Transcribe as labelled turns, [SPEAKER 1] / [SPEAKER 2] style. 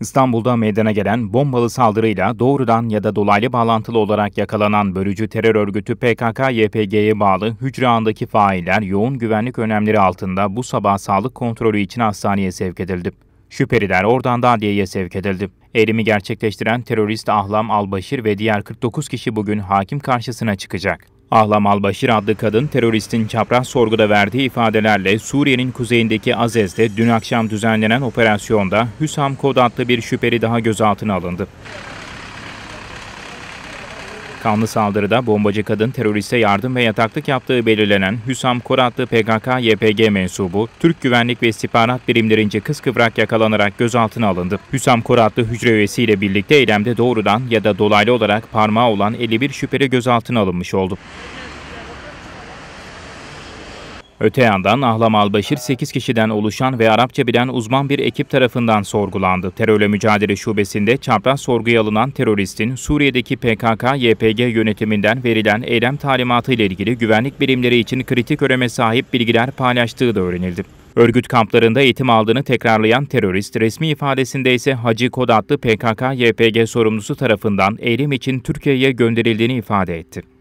[SPEAKER 1] İstanbul'da meydana gelen bombalı saldırıyla doğrudan ya da dolaylı bağlantılı olarak yakalanan bölücü terör örgütü PKK-YPG'ye bağlı Hücre andaki failler yoğun güvenlik önlemleri altında bu sabah sağlık kontrolü için hastaneye sevk edildi. Şüpheliler oradan da adliyeye sevk edildi. Erimi gerçekleştiren terörist Ahlam Albaşir ve diğer 49 kişi bugün hakim karşısına çıkacak. Ahlam Albaşir adlı kadın teröristin çapraz sorguda verdiği ifadelerle Suriye'nin kuzeyindeki Azez'de dün akşam düzenlenen operasyonda Hüsam Kod adlı bir şüpheli daha gözaltına alındı. Kanlı saldırıda bombacı kadın teröriste yardım ve yataklık yaptığı belirlenen Hüsam Koratlı PKK-YPG mensubu, Türk güvenlik ve istihbarat birimlerince kız kıvrak yakalanarak gözaltına alındı. Hüsam Koratlı hücre üyesiyle birlikte eylemde doğrudan ya da dolaylı olarak parmağı olan 51 şüpheli gözaltına alınmış oldu. Öte yandan Ahlam Albaşir 8 kişiden oluşan ve Arapça bilen uzman bir ekip tarafından sorgulandı. Terörle Mücadele Şubesi'nde çapraz sorguya alınan teröristin Suriye'deki PKK-YPG yönetiminden verilen eylem talimatı ile ilgili güvenlik birimleri için kritik öreme sahip bilgiler paylaştığı da öğrenildi. Örgüt kamplarında eğitim aldığını tekrarlayan terörist resmi ifadesinde ise Hacı Kod adlı PKK-YPG sorumlusu tarafından eylem için Türkiye'ye gönderildiğini ifade etti.